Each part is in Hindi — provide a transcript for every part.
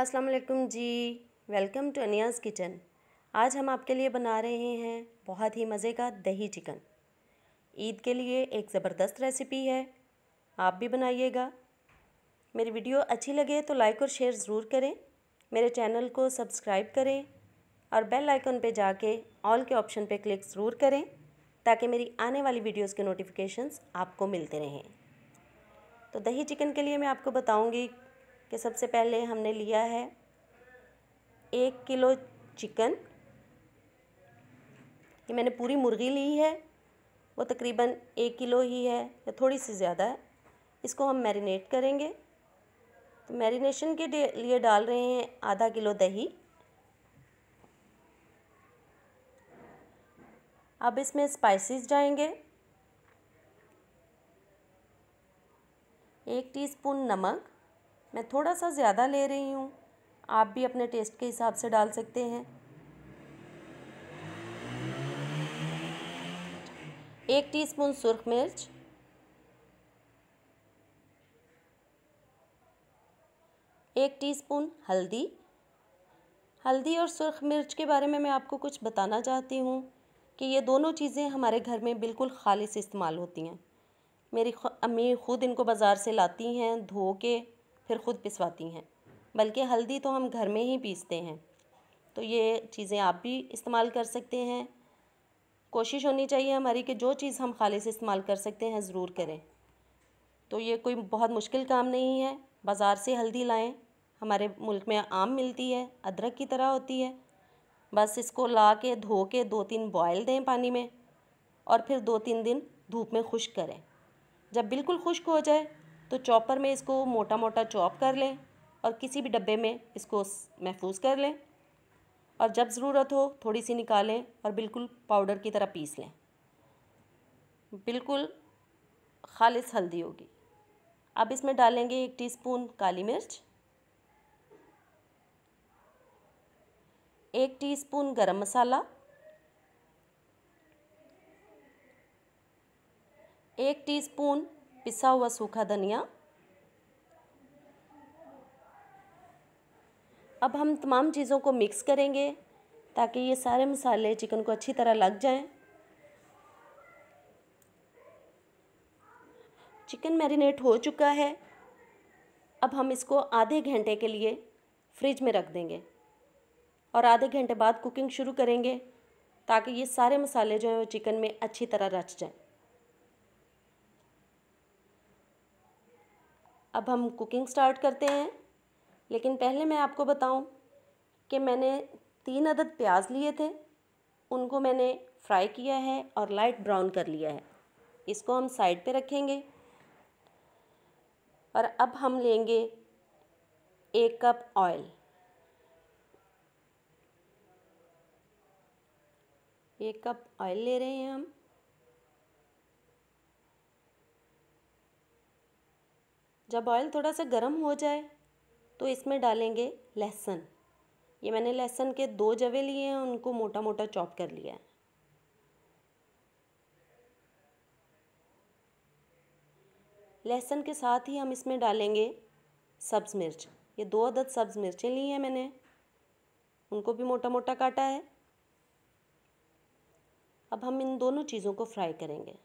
अस्सलाम वालेकुम जी वेलकम टू अनियाज़ किचन आज हम आपके लिए बना रहे हैं बहुत ही मज़े का दही चिकन ईद के लिए एक ज़बरदस्त रेसिपी है आप भी बनाइएगा मेरी वीडियो अच्छी लगे तो लाइक और शेयर ज़रूर करें मेरे चैनल को सब्सक्राइब करें और बेल आइकन पे जाके ऑल के ऑप्शन पे क्लिक ज़रूर करें ताकि मेरी आने वाली वीडियोज़ के नोटिफिकेशन आपको मिलते रहें तो दही चिकन के लिए मैं आपको बताऊँगी कि सबसे पहले हमने लिया है एक किलो चिकन ये मैंने पूरी मुर्गी ली है वो तकरीबन एक किलो ही है या थोड़ी सी ज़्यादा है इसको हम मैरिनेट करेंगे तो मैरिनेशन के लिए डाल रहे हैं आधा किलो दही अब इसमें स्पाइसेस जाएंगे एक टीस्पून नमक मैं थोड़ा सा ज़्यादा ले रही हूँ आप भी अपने टेस्ट के हिसाब से डाल सकते हैं एक टीस्पून सुरख मिर्च एक टीस्पून हल्दी हल्दी और सुरख मिर्च के बारे में मैं आपको कुछ बताना चाहती हूँ कि ये दोनों चीज़ें हमारे घर में बिल्कुल खालिश इस्तेमाल होती हैं मेरी अम्मी ख़ुद इनको बाज़ार से लाती हैं धो के फिर ख़ुद पिसवाती हैं बल्कि हल्दी तो हम घर में ही पीसते हैं तो ये चीज़ें आप भी इस्तेमाल कर सकते हैं कोशिश होनी चाहिए हमारी कि जो चीज़ हम खाली से इस्तेमाल कर सकते हैं ज़रूर करें तो ये कोई बहुत मुश्किल काम नहीं है बाज़ार से हल्दी लाएं हमारे मुल्क में आम मिलती है अदरक की तरह होती है बस इसको ला के धो के दो तीन बॉयल दें पानी में और फिर दो तीन दिन धूप में खुश्क करें जब बिल्कुल खुश्क हो जाए तो चॉपर में इसको मोटा मोटा चॉप कर लें और किसी भी डब्बे में इसको महफूज कर लें और जब ज़रूरत हो थोड़ी सी निकालें और बिल्कुल पाउडर की तरह पीस लें बिल्कुल खालिस हल्दी होगी अब इसमें डालेंगे एक टीस्पून काली मिर्च एक टीस्पून गरम मसाला एक टीस्पून पिसा हुआ सूखा धनिया अब हम तमाम चीज़ों को मिक्स करेंगे ताकि ये सारे मसाले चिकन को अच्छी तरह लग जाएं चिकन मैरिनेट हो चुका है अब हम इसको आधे घंटे के लिए फ्रिज में रख देंगे और आधे घंटे बाद कुकिंग शुरू करेंगे ताकि ये सारे मसाले जो हैं वो चिकन में अच्छी तरह रच जाएं अब हम कुकिंग स्टार्ट करते हैं लेकिन पहले मैं आपको बताऊं कि मैंने तीन अदद प्याज लिए थे उनको मैंने फ्राई किया है और लाइट ब्राउन कर लिया है इसको हम साइड पे रखेंगे और अब हम लेंगे एक कप ऑयल एक कप ऑयल ले रहे हैं हम जब ऑयल थोड़ा सा गर्म हो जाए तो इसमें डालेंगे लहसुन ये मैंने लहसुन के दो जवे लिए हैं उनको मोटा मोटा चॉप कर लिया है लहसुन के साथ ही हम इसमें डालेंगे सब्ज़ मिर्च ये दो अदद सब्ज़ मिर्चें ली हैं मैंने उनको भी मोटा मोटा काटा है अब हम इन दोनों चीज़ों को फ्राई करेंगे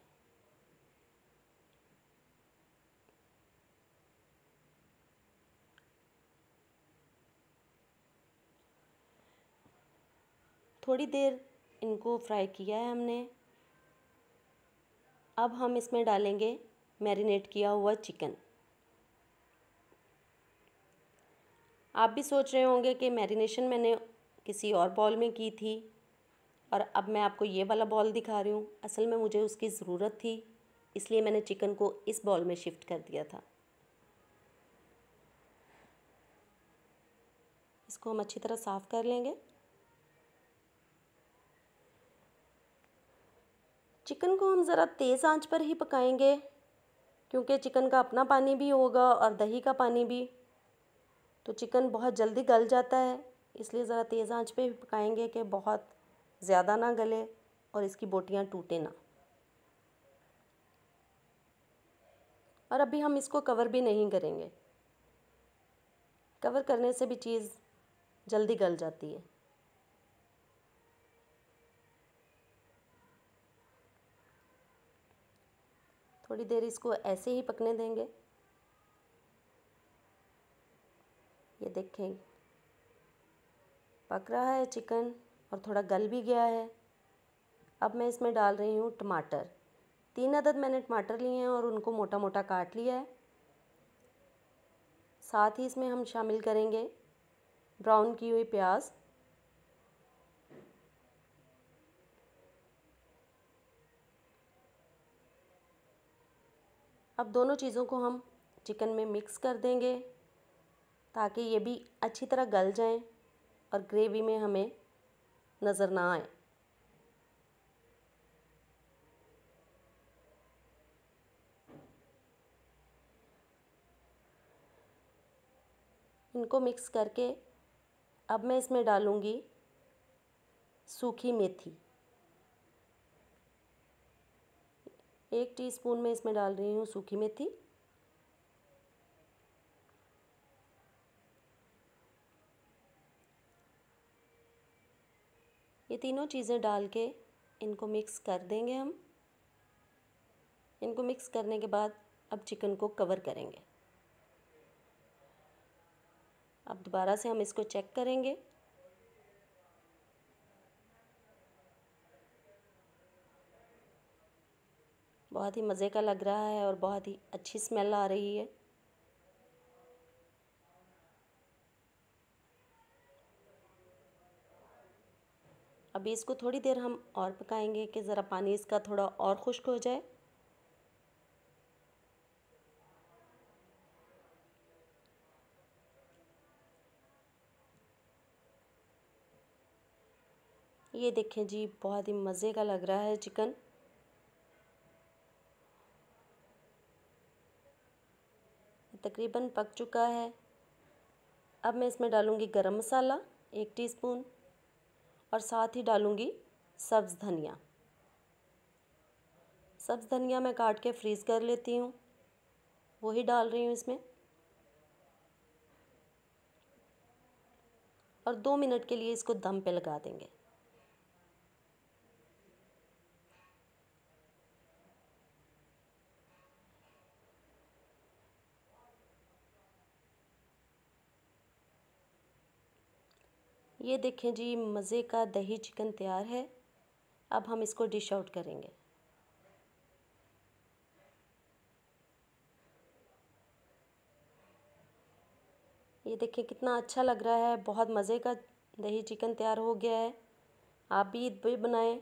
थोड़ी देर इनको फ्राई किया है हमने अब हम इसमें डालेंगे मैरिनेट किया हुआ चिकन आप भी सोच रहे होंगे कि मैरिनेशन मैंने किसी और बॉल में की थी और अब मैं आपको ये वाला बॉल दिखा रही हूँ असल में मुझे उसकी ज़रूरत थी इसलिए मैंने चिकन को इस बॉल में शिफ्ट कर दिया था इसको हम अच्छी तरह साफ़ कर लेंगे चिकन को हम ज़रा तेज़ आंच पर ही पकाएंगे क्योंकि चिकन का अपना पानी भी होगा और दही का पानी भी तो चिकन बहुत जल्दी गल जाता है इसलिए ज़रा तेज़ आंच ही पकाएंगे कि बहुत ज़्यादा ना गले और इसकी बोटियाँ टूटे ना और अभी हम इसको कवर भी नहीं करेंगे कवर करने से भी चीज़ जल्दी गल जाती है थोड़ी देर इसको ऐसे ही पकने देंगे ये देखें पक रहा है चिकन और थोड़ा गल भी गया है अब मैं इसमें डाल रही हूँ टमाटर तीन अदद मैंने टमाटर लिए हैं और उनको मोटा मोटा काट लिया है साथ ही इसमें हम शामिल करेंगे ब्राउन की हुई प्याज अब दोनों चीज़ों को हम चिकन में मिक्स कर देंगे ताकि ये भी अच्छी तरह गल जाएं और ग्रेवी में हमें नज़र ना आए इनको मिक्स करके अब मैं इसमें डालूँगी सूखी मेथी एक टीस्पून में इसमें डाल रही हूँ सूखी मेथी ये तीनों चीज़ें डाल के इनको मिक्स कर देंगे हम इनको मिक्स करने के बाद अब चिकन को कवर करेंगे अब दोबारा से हम इसको चेक करेंगे बहुत ही मज़े का लग रहा है और बहुत ही अच्छी स्मेल आ रही है अभी इसको थोड़ी देर हम और पकाएंगे कि ज़रा पानी इसका थोड़ा और खुश्क हो जाए ये देखें जी बहुत ही मज़े का लग रहा है चिकन तकरीबन पक चुका है अब मैं इसमें डालूँगी गरम मसाला एक टीस्पून और साथ ही डालूँगी सब्ज़ धनिया सब्ज़ धनिया मैं काट के फ्रीज़ कर लेती हूँ वही डाल रही हूँ इसमें और दो मिनट के लिए इसको दम पे लगा देंगे ये देखें जी मज़े का दही चिकन तैयार है अब हम इसको डिश आउट करेंगे ये देखें कितना अच्छा लग रहा है बहुत मज़े का दही चिकन तैयार हो गया है आप भी ईद भी बनाएं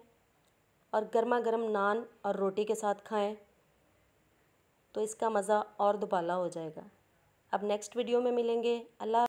और गर्मा गर्म नान और रोटी के साथ खाएं तो इसका मज़ा और दुबाला हो जाएगा अब नेक्स्ट वीडियो में मिलेंगे अल्लाह